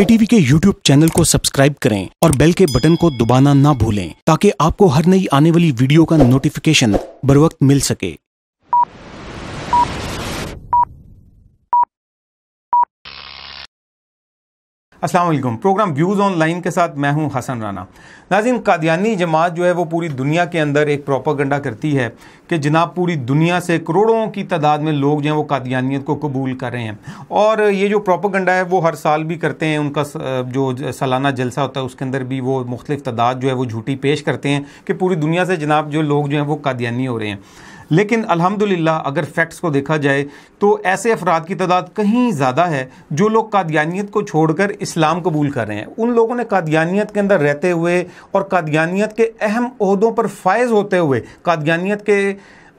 KTV के YouTube channel को subscribe करें और बेल के बटन को दबाना ना भूलें ताकि आपको हर नई आने वाली वीडियो का नोटिफिकेशन बर वक्त मिल सके असलम प्रोग्राम व्यूज़ ऑनलाइन के साथ मैं हूं हसन राना नाजिन कादियानी जमात जो है वो पूरी दुनिया के अंदर एक प्रोपागंडा करती है कि जनाब पूरी दुनिया से करोड़ों की तादाद में लोग जो हैं वो कादियानियत को कबूल कर रहे हैं और ये जो प्रोपागंडा है वो हर साल भी करते हैं उनका जो सालाना जलसा होता है उसके अंदर भी वो मुख्तलिफ तादाद जो है वो झूठी पेश करते हैं कि पूरी दुनिया से जनाब जो लोग जो हैं वो कादियानी हो रहे हैं लेकिन अलहमदिल्ला अगर फैक्ट्स को देखा जाए तो ऐसे अफराद की तादाद कहीं ज़्यादा है जो लोग कादियानियत को छोड़कर इस्लाम कबूल कर रहे हैं उन लोगों ने कादियानियत के अंदर रहते हुए और कादियानियत के अहम अहदों पर फायज़ होते हुए कादियानियत के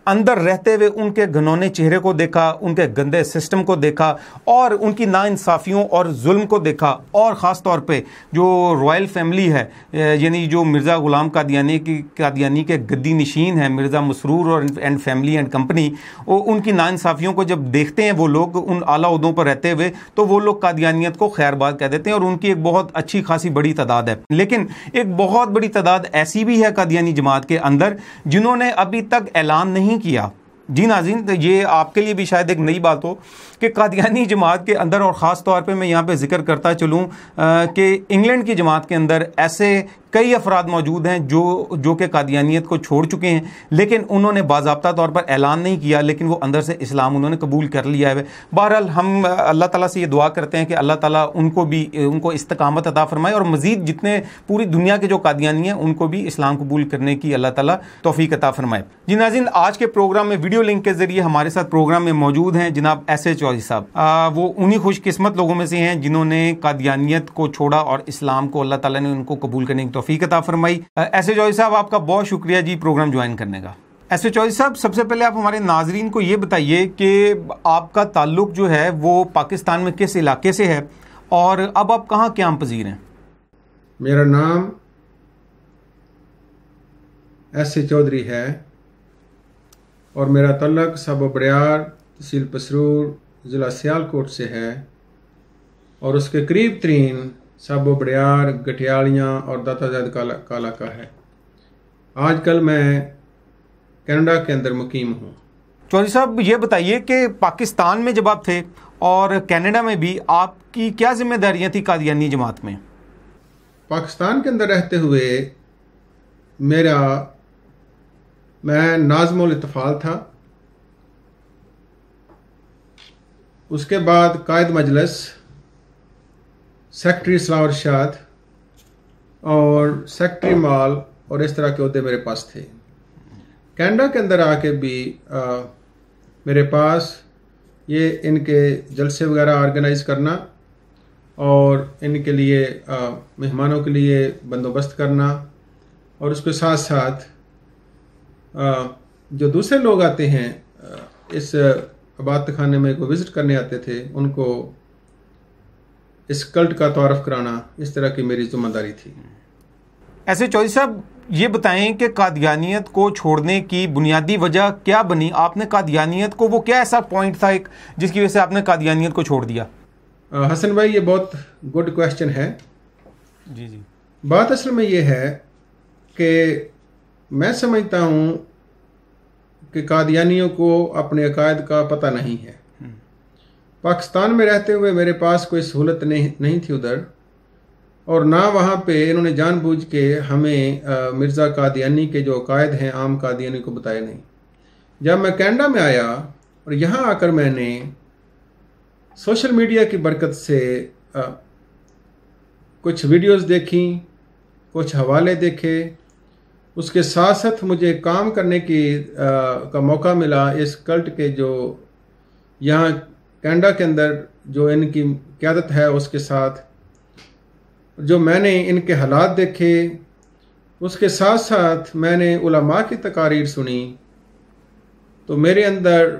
अंदर रहते हुए उनके घनौने चेहरे को देखा उनके गंदे सिस्टम को देखा और उनकी नाइंसाफ़ियों और जुल्म को देखा और ख़ास तौर पे जो रॉयल फैमिली है यानी जो मिर्ज़ा ग़ुलाम कादियानी की कादियानी के गद्दी नशीन है मिर्ज़ा मसरूर और एंड फैमिली एंड कंपनी वो उनकी नाइंसाफ़ियों को जब देखते हैं वो लोग उन आला उदों पर रहते हुए तो वो लोग कादियानीत को खैरबाद कह देते हैं और उनकी एक बहुत अच्छी खासी बड़ी तादाद है लेकिन एक बहुत बड़ी तादाद ऐसी भी है कादियानी जमात के अंदर जिन्होंने अभी तक ऐलान नहीं नहीं किया जी नाजीन तो ये आपके लिए भी शायद एक नई बात हो कि कादियानी जमात के अंदर और ख़ास तौर पे मैं यहाँ पे जिक्र करता चलूँ कि इंग्लैंड की जमात के अंदर ऐसे कई अफराद मौजूद हैं जो जो कि कादियानियत को छोड़ चुके हैं लेकिन उन्होंने बाबा तौर पर ऐलान नहीं किया लेकिन वो अंदर से इस्लाम उन्होंने कबूल कर लिया है बहरहाल हम अल्लाह ताला से ये दुआ करते हैं कि अल्लाह ताला उनको भी उनको इस्तकामत अदा फरमाए और मज़ीद जितने पूरी दुनिया के जो कादियानी हैं उनको भी इस्लाम कबूल करने की अल्लाह ताली तोफ़ी अदा फरमाए जी नाजिन आज के प्रोग्राम में वीडियो लिंक के ज़रिए हमारे साथ प्रोग्राम में मौजूद हैं जनाब एस ए चौधरी साहब वो उन्हीं खुशकस्मत लोगों में से हैं जिन्होंने कादियानियत को छोड़ा और इस्लाम को अल्लाह तला ने उनको कबूल करने की तोफीक अता फरमाई एस ए चौधरी साहब आपका बहुत शुक्रिया जी प्रोग्राम ज्वाइन करने का एस ए चौधरी साहब सबसे पहले आप हमारे नाजरीन को ये बताइए कि आपका ताल्लुक जो है वो पाकिस्तान में किस इलाके से है और अब आप कहाँ क्या पजीर हैं मेरा नाम एस ए चौधरी है और मेरा तलक सब बड़ियार तहसील पसरूर ज़िला सियालकोट से है और उसके करीब तरीन सब बड़ियार गठियालियाँ और दाता जैद काला काला का है आजकल मैं कनाडा के अंदर मुकीम हूँ चौधरी साहब ये बताइए कि पाकिस्तान में जब आप थे और कनाडा में भी आपकी क्या जिम्मेदारियाँ थी कादियानी जमात में पाकिस्तान के अंदर रहते हुए मेरा मैं नाजमुल इतफ़ाल था उसके बाद कायद मजलस सेक्रेटरी सलावर इर्शाद और सेक्रेटरी माल और इस तरह के अहदे मेरे पास थे कैनेडा के अंदर आके भी आ, मेरे पास ये इनके जलसे वगैरह ऑर्गेनाइज करना और इनके लिए मेहमानों के लिए बंदोबस्त करना और उसके साथ साथ आ, जो दूसरे लोग आते हैं इस अबात खाने में को विज़िट करने आते थे उनको इस कल्ट का तारफ कराना इस तरह की मेरी जिम्मेदारी थी ऐसे चौधरी साहब ये बताएं कि कादियानियत को छोड़ने की बुनियादी वजह क्या बनी आपने कादियानियत को वो क्या ऐसा पॉइंट था एक जिसकी वजह से आपने कादियानियत को छोड़ दिया आ, हसन भाई ये बहुत गुड क्वेश्चन है जी जी बात असल में ये है कि मैं समझता हूँ कि कादियानियों को अपने अकायद का पता नहीं है पाकिस्तान में रहते हुए मेरे पास कोई सहूलत नहीं नहीं थी उधर और ना वहाँ पे इन्होंने जानबूझ के हमें मिर्ज़ा कादियानी के जो अकायद हैं आम कादियानी को बताए नहीं जब मैं कैनेडा में आया और यहाँ आकर मैंने सोशल मीडिया की बरकत से आ, कुछ वीडियोस देखी कुछ हवाले देखे उसके साथ साथ मुझे काम करने की आ, का मौका मिला इस कल्ट के जो यहाँ कैनेडा के अंदर जो इनकी क्यादत है उसके साथ जो मैंने इनके हालात देखे उसके साथ साथ मैंने उलमा की तकारीर सुनी तो मेरे अंदर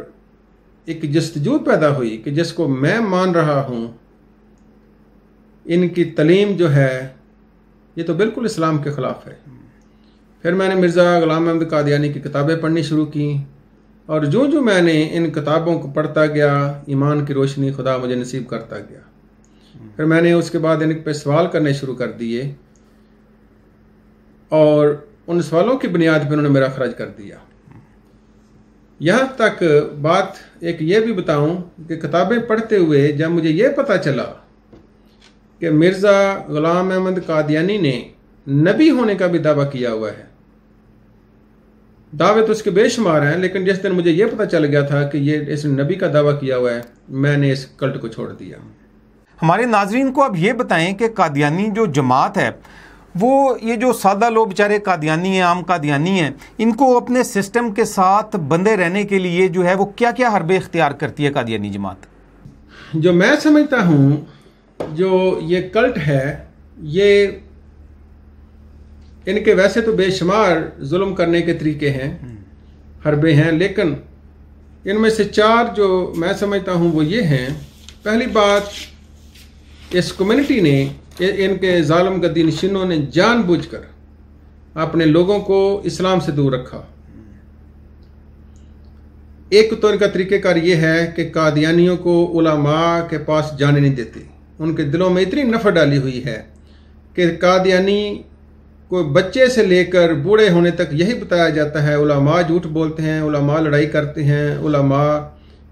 एक जस्तजू पैदा हुई कि जिसको मैं मान रहा हूँ इनकी तलीम जो है ये तो बिल्कुल इस्लाम के ख़िलाफ़ है फिर मैंने मिर्ज़ा ग़ुलाम अहमद कादियानी की किताबें पढ़नी शुरू की और जो जो मैंने इन किताबों को पढ़ता गया ईमान की रोशनी खुदा मुझे नसीब करता गया फिर मैंने उसके बाद इन पे सवाल करने शुरू कर दिए और उन सवालों की बुनियाद पर उन्होंने मेरा खर्च कर दिया यहाँ तक बात एक ये भी बताऊं कि किताबें पढ़ते हुए जब मुझे ये पता चला कि मिर्ज़ा ग़ुलाम अहमद कादियानी ने नबी होने का भी दावा किया हुआ है दावे तो इसके बेशुमार हैं लेकिन जिस दिन मुझे ये पता चल गया था कि ये इस नबी का दावा किया हुआ है मैंने इस कल्ट को छोड़ दिया हमारे नाजरीन को अब ये बताएं कि कादियानी जो जमात है वो ये जो सादा लोग बेचारे कादियानी हैं आम कादियानी हैं इनको अपने सिस्टम के साथ बंधे रहने के लिए जो है वो क्या क्या हरबे इख्तियार करती है कादियानी जमात जो मैं समझता हूँ जो ये कल्ट है ये इनके वैसे तो बेशुमार जुल्म करने के तरीके हैं हम्म। हरबे हैं लेकिन इनमें से चार जो मैं समझता हूँ वो ये हैं पहली बात इस कम्युनिटी ने इनके ालम गद्दी नशीनों ने जानबूझकर अपने लोगों को इस्लाम से दूर रखा एक तो इनका तरीक़ेकार ये है कि कादियानियों को उलामा के पास जाने नहीं देते उनके दिलों में इतनी नफर डाली हुई है कि कादियानी को बच्चे से लेकर बूढ़े होने तक यही बताया जाता है उलामा झूठ बोलते हैं उलामा लड़ाई करते हैं उलामा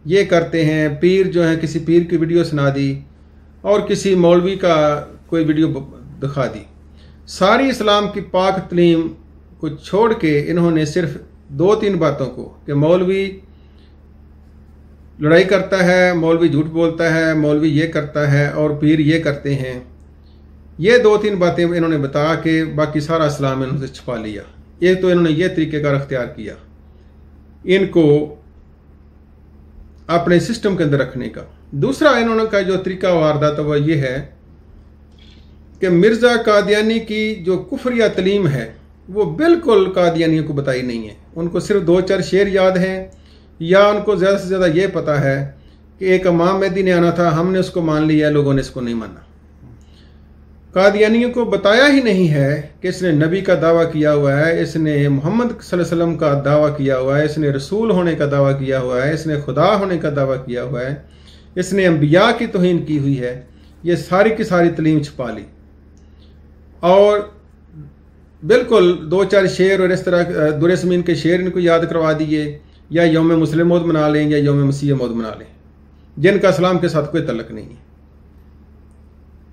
ये करते हैं पीर जो है किसी पीर की वीडियो सुना दी और किसी मौलवी का कोई वीडियो दिखा दी सारी इस्लाम की पाक तलीम को छोड़ के इन्होंने सिर्फ दो तीन बातों को कि मौलवी लड़ाई करता है मौलवी झूठ बोलता है मौलवी ये करता है और पीर ये करते हैं ये दो तीन बातें इन्होंने बताया कि बाकी सारा इस्लाम इन्होंने छुपा लिया एक तो इन्होंने ये का अख्तियार किया इनको अपने सिस्टम के अंदर रखने का दूसरा इन्होंने का जो तरीका वारदात तो वह यह है कि मिर्ज़ा कादियानी की जो कुफरिया तलीम है वो बिल्कुल कादियानियों को बताई नहीं है उनको सिर्फ दो चार शेर याद हैं या उनको ज़्यादा से ज़्यादा ये पता है कि एक अमाम मेदी ने आना था हमने उसको मान लिया लोगों ने इसको नहीं माना कादियानियों को बताया ही नहीं है कि इसने नबी का दावा किया हुआ है इसने मोहम्मद वसल्लम का दावा किया हुआ है इसने रसूल होने का दावा किया हुआ है इसने खुदा होने का दावा किया हुआ है इसने अम्बिया की तोहन की हुई है ये सारी की सारी तलीम छुपा ली और बिल्कुल दो चार शेर और इस तरह दुरसमीन के शेर इनको याद करवा दिए या योम मुस्लिम मौत मना लें या योम मसीह मौत मना लें जिनका इस्लाम के साथ कोई तलक नहीं है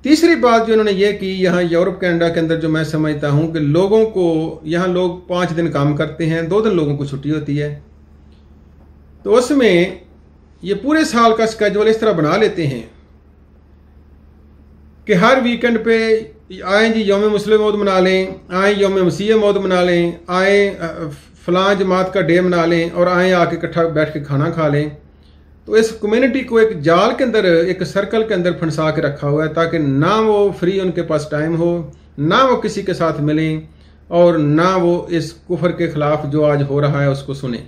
तीसरी बात जो इन्होंने ये की यहाँ यूरोप कैनेडा के अंदर जो मैं समझता हूँ कि लोगों को यहाँ लोग पाँच दिन काम करते हैं दो दिन लोगों को छुट्टी होती है तो उसमें ये पूरे साल का स्केजुअल इस तरह बना लेते हैं कि हर वीकेंड पे आए जी योम मुस्लिम मौत मना लें आए योम मसीह मौत मना लें आए फलां जमात का डे मना लें और आए आके इकट्ठा बैठ के खाना खा लें तो इस कम्युनिटी को एक जाल के अंदर एक सर्कल के अंदर फंसा के रखा हुआ है ताकि ना वो फ्री उनके पास टाइम हो ना वो किसी के साथ मिलें और ना वो इस कुफर के खिलाफ जो आज हो रहा है उसको सुने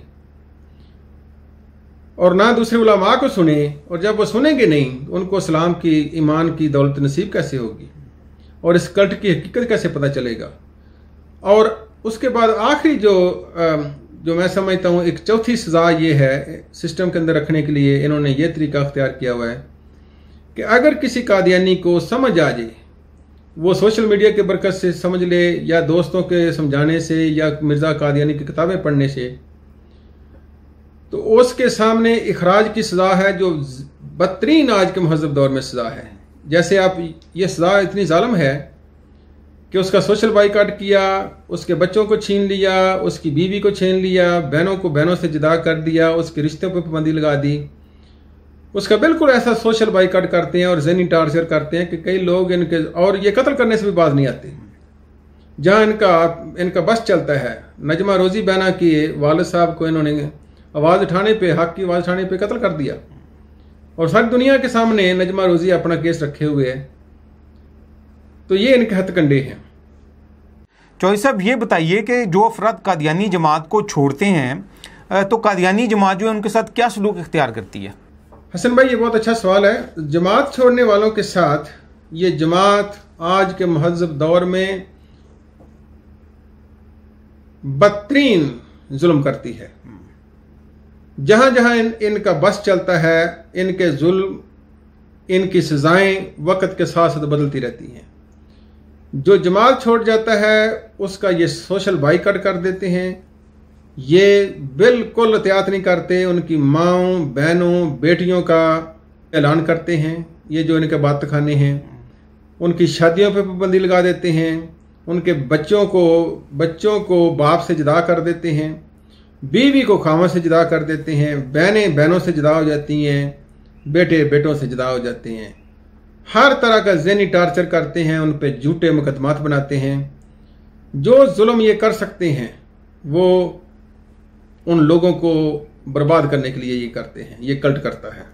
और ना दूसरे उलमा को सुने और जब वो सुनेंगे नहीं उनको इस्लाम की ईमान की दौलत नसीब कैसे होगी और इस कल्ट की हकीकत कैसे पता चलेगा और उसके बाद आखिरी जो जो मैं समझता हूँ एक चौथी सज़ा ये है सिस्टम के अंदर रखने के लिए इन्होंने ये तरीका अख्तियार किया हुआ है कि अगर किसी कादियानी को समझ आ जाए वो सोशल मीडिया के बरकत से समझ ले या दोस्तों के समझाने से या मिर्ज़ा कादियानी की किताबें पढ़ने से तो उसके सामने अखराज की सज़ा है जो बदतरीन आज के महजब दौर में सज़ा है जैसे आप ये सज़ा इतनी ालम है कि उसका सोशल बाईकाट किया उसके बच्चों को छीन लिया उसकी बीवी को छीन लिया बहनों को बहनों से जुदा कर दिया उसके रिश्तों पर पाबंदी लगा दी उसका बिल्कुल ऐसा सोशल बाईकाट करते हैं और जहनी टार्चर करते हैं कि कई लोग इनके और ये कत्ल करने से भी बाज नहीं आते जहाँ इनका इनका बस चलता है नजमा रोजी बैना की वालद साहब को इन्होंने आवाज़ उठाने पे हक की आवाज़ उठाने पे कत्ल कर दिया और सारी दुनिया के सामने नजमा रोजी अपना केस रखे हुए है तो ये इनके हथकंडे हैं चौहरी साहब ये बताइए कि जो अफराद कादियानी जमात को छोड़ते हैं तो कादियानी जमात जो है उनके साथ क्या सलूक इख्तियार करती है हसन भाई ये बहुत अच्छा सवाल है जमात छोड़ने वालों के साथ ये जमात आज के महजब दौर में बदतरीन जुल्म करती है जहां जहां इन, इनका बस चलता है इनके जुल्म इनकी सजाएं वक्त के साथ साथ बदलती रहती हैं जो जमात छोड़ जाता है उसका ये सोशल बाइकट कर देते हैं ये बिल्कुल एहतियात नहीं करते उनकी माओ बहनों बेटियों का ऐलान करते हैं ये जो इनके बात खाने हैं उनकी शादियों पर पाबंदी लगा देते हैं उनके बच्चों को बच्चों को बाप से जुदा कर देते हैं बीवी को खामों से जुदा कर देते हैं बहनें बहनों से जुदा हो जाती हैं बेटे बेटों से जुदा हो जाते हैं हर तरह का जहनी टार्चर करते हैं उन पर झूठे मुकदमात बनाते हैं जो जुल्म ये कर सकते हैं वो उन लोगों को बर्बाद करने के लिए ये करते हैं ये कल्ट करता है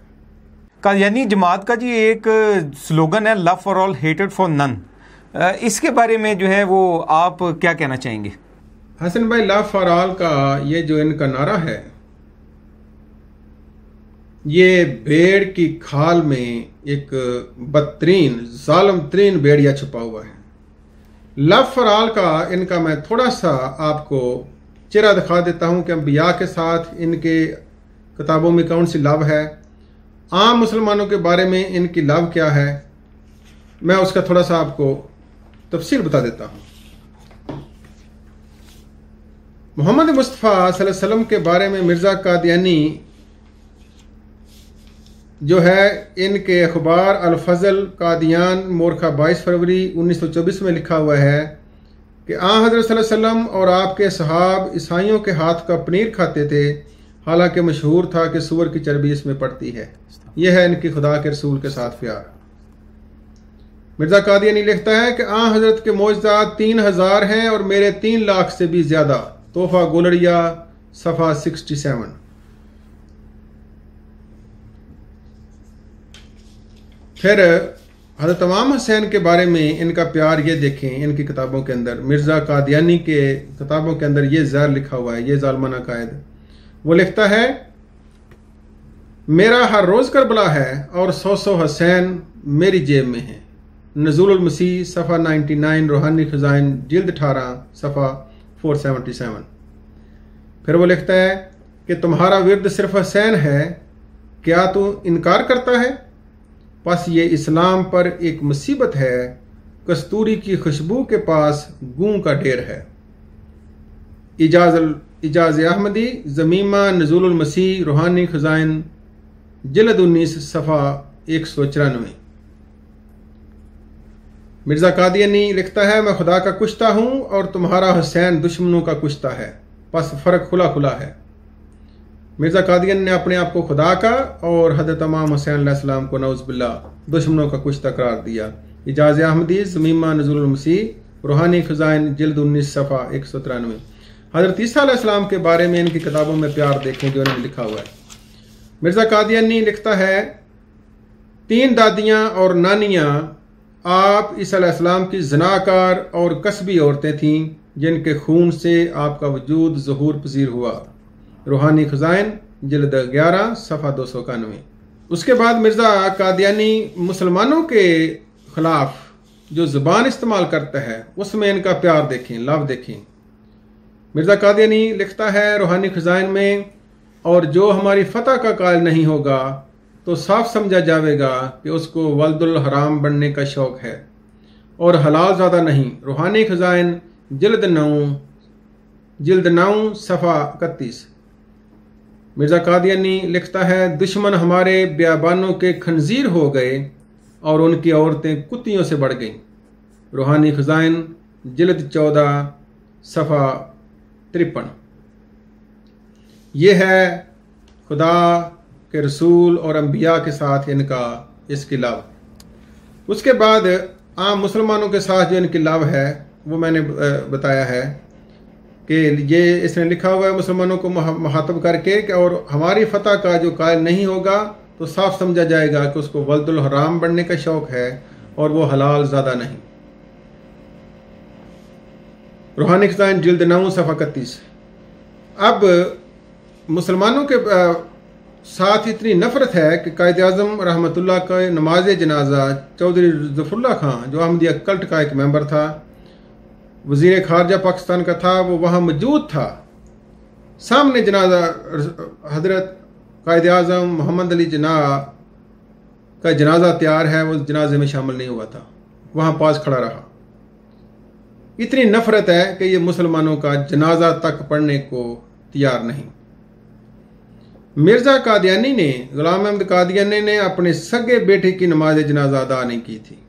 यानी जमात का जी एक स्लोगन है लव फॉर ऑल हेटेड फॉर नन इसके बारे में जो है वो आप क्या कहना चाहेंगे हसन भाई लव फॉर ऑल का ये जो इनका नारा है ये भेड़ की खाल में एक बदतरीन जालम तरीन भेड़िया छुपा हुआ है लफ आल का इनका मैं थोड़ा सा आपको चेहरा दिखा देता हूँ कि अम्बिया के साथ इनके किताबों में कौन सी लव है आम मुसलमानों के बारे में इनकी लव क्या है मैं उसका थोड़ा सा आपको तफसील बता देता हूँ मोहम्मद मुस्तफ़ा वसल्लम के बारे में मिर्ज़ा कादयानी जो है इनके अखबार अलफजल कादियान मोरखा बाईस फरवरी उन्नीस सौ चौबीस में लिखा हुआ है कि आ हजरत वसम और आपके सहाब ईसाइयों के हाथ का पनीर खाते थे हालांकि मशहूर था कि सूअर की चर्बी इसमें पड़ती है यह है इनकी खुदा के रसूल के साथ प्यार मिर्ज़ा कादियानी लिखता है कि आ हजरत के मौजदा तीन हज़ार हैं और मेरे तीन लाख से भी ज़्यादा तोहफ़ा गोलड़िया सफ़ा सिक्सटी सेवन खैर हजरत तमाम हुसैन के बारे में इनका प्यार ये देखें इनकी किताबों के अंदर मिर्ज़ा कादियानी के किताबों के अंदर ये ज़हर लिखा हुआ है ये ालमाना कायद वो लिखता है मेरा हर रोज़ करबला है और सौ सौ हसैन मेरी जेब में है नजूल मसीह सफ़ा 99 रूहानी खजाइन जल्द अठारह सफ़ा 477 फिर वो लिखता है कि तुम्हारा विरद सिर्फ हसैन है क्या तू इनकार करता है बस ये इस्लाम पर एक मुसीबत है कस्तूरी की खुशबू के पास गू का ढेर है इजाज इजाज अहमदी जमीमा नजूल मसीह रूहानी खजाइन जलद उन्नीस सफ़ा एक सौ चौरानवे मिर्ज़ा कादियानी लिखता है मैं खुदा का कुश्ता हूँ और तुम्हारा हुसैन दुश्मनों का कुश्ता है बस फ़र्क खुला खुला है मिर्ज़ा कादियन ने अपने आप को खुदा का और हद तमाम हुसैन को नवज़बिल्ला दुश्मनों का कुछ तकरार दिया इजाज़ अहमदी जमीमा मसीह रूहानी खजाइन जल्द उन्नीस सफ़ा एक सौ तिरानवे हज़रत ईसा के बारे में इनकी किताबों में प्यार देखें जो इन्होंने लिखा हुआ है मिर्ज़ा ने लिखता है तीन दादियाँ और नानियाँ आप ईसा की जनाकार और कस्बी औरतें थीं जिनके खून से आपका वजूद जहूर पजीर हुआ रूहानी खजाइन जल्द ग्यारह सफ़ा दो सौ इक्यानवे उसके बाद मिर्ज़ा कादियानी मुसलमानों के खिलाफ जो ज़बान इस्तेमाल करता है उसमें इनका प्यार देखें लव देखें मिर्ज़ा कादियानी लिखता है रूहानी खजाइन में और जो हमारी फतह का कायल नहीं होगा तो साफ समझा जाएगा कि उसको वल्दुल हराम बनने का शौक़ है और हलाल ज़्यादा नहीं रूहानी खजाइन जल्द नौ जल्द नौ सफ़ा इकतीस मिर्ज़ा कादियानी लिखता है दुश्मन हमारे ब्याबानों के खंजीर हो गए और उनकी औरतें कुत्तियों से बढ़ गईं रूहानी खजाइन जलद चौदह सफ़ा तिरपन यह है खुदा के रसूल और अम्बिया के साथ इनका इसकिलाव उसके बाद आम मुसलमानों के साथ जो इनकलाब है वो मैंने बताया है कि ये इसने लिखा हुआ है मुसलमानों को महातब करके और हमारी फतह का जो कायल नहीं होगा तो साफ समझा जाएगा कि उसको वल्दुल हराम बनने का शौक है और वो हलाल ज़्यादा नहीं रूहानी खजान जल्द नौ सफ़ा इकतीस अब मुसलमानों के साथ इतनी नफरत है कि कायद अजम रहमतुल्ला का नमाज जनाजा चौधरी जफुल्ला खां जो अहमदिया कल्ट का एक मेंबर था वजीर खारजा पाकिस्तान का था वो वहाँ मौजूद था सामने जनाजा हजरत कायद अजम मोहम्मद अली जना का जनाजा तैयार है वो जनाजे में शामिल नहीं हुआ था वहाँ पास खड़ा रहा इतनी नफरत है कि ये मुसलमानों का जनाजा तक पढ़ने को तैयार नहीं मिर्ज़ा कादियानी ने गुलाम अहमद कादियानी ने अपने सगे बेटे की नमाज जनाजा अदा नहीं की थी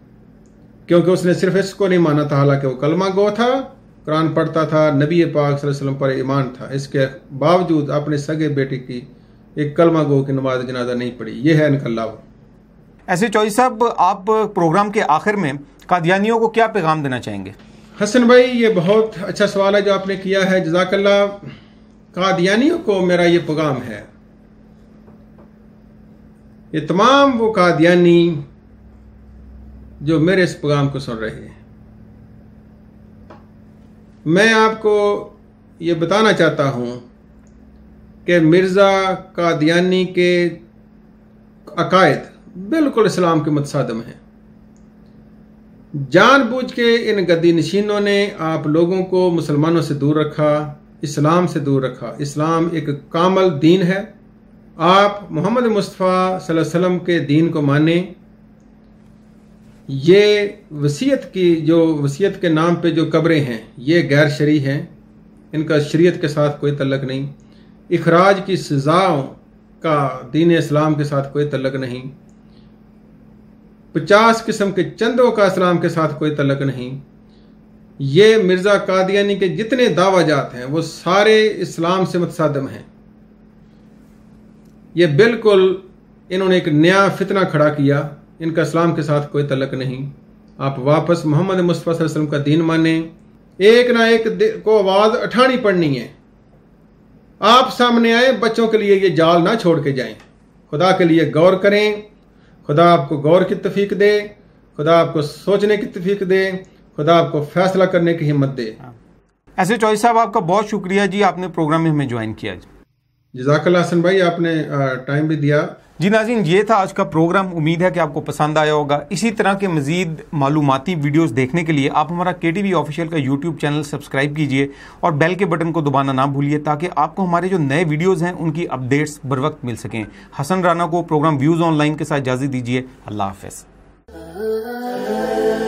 क्योंकि उसने सिर्फ इसको नहीं माना था हालांकि वो कलमा गो था कुरान पढ़ता था नबी पाक वसल्लम पर ईमान था इसके बावजूद अपने सगे बेटे की एक कलमा गो की नमाज जनाजा नहीं पड़ी ये है इनकल्ला ऐसे चौधरी साहब आप प्रोग्राम के आखिर में कादियानियों को क्या पैगाम देना चाहेंगे हसन भाई ये बहुत अच्छा सवाल है जो आपने किया है जजाकल्ला कादियानियों को मेरा ये पैगाम है ये तमाम वो कादियानी जो मेरे इस प्रोग्राम को सुन रहे हैं मैं आपको ये बताना चाहता हूं कि मिर्ज़ा कादियानी के अकायद बिल्कुल इस्लाम के मुतसादम हैं जानबूझ के इन गद्दी नशीनों ने आप लोगों को मुसलमानों से दूर रखा इस्लाम से दूर रखा इस्लाम एक कामल दीन है आप मोहम्मद मुस्तफ़ा वसल्लम के दीन को माने ये वसीयत की जो वसीयत के नाम पे जो कब्रें हैं ये गैर शरी हैं इनका शरीयत के साथ कोई तल्लक नहीं इखराज की सज़ाओं का दीन इस्लाम के साथ कोई तल्लक नहीं पचास किस्म के चंदों का इस्लाम के साथ कोई तलक नहीं ये मिर्ज़ा कादियानी के जितने दावाजात हैं वो सारे इस्लाम से मतसादम हैं ये बिल्कुल इन्होंने एक नया फितना खड़ा किया इनका इस्लाम के साथ कोई तलक नहीं आप वापस मोहम्मद मुस्तफ़ा वसल्लम का दीन माने एक ना एक को आवाज़ उठानी पड़नी है आप सामने आए बच्चों के लिए ये जाल ना छोड़ के जाएं खुदा के लिए गौर करें खुदा आपको गौर की तफीक दे खुदा आपको सोचने की तफीक दे खुदा आपको फैसला करने की हिम्मत दे ऐसे हाँ। चौधरी साहब आपका बहुत शुक्रिया जी आपने प्रोग्राम में हमें ज्वाइन किया जजाकल हसन भाई आपने टाइम भी दिया जी नाजीन ये था आज का प्रोग्राम उम्मीद है कि आपको पसंद आया होगा इसी तरह के मज़ीद मालूमती वीडियोस देखने के लिए आप हमारा के टी वी ऑफिशियल का यूट्यूब चैनल सब्सक्राइब कीजिए और बेल के बटन को दबाना ना भूलिए ताकि आपको हमारे जो नए वीडियोज़ हैं उनकी अपडेट्स बर वक्त मिल सकें हसन राना को प्रोग्राम व्यूज़ ऑनलाइन के साथ इजाजी दीजिए अल्लाह हाफ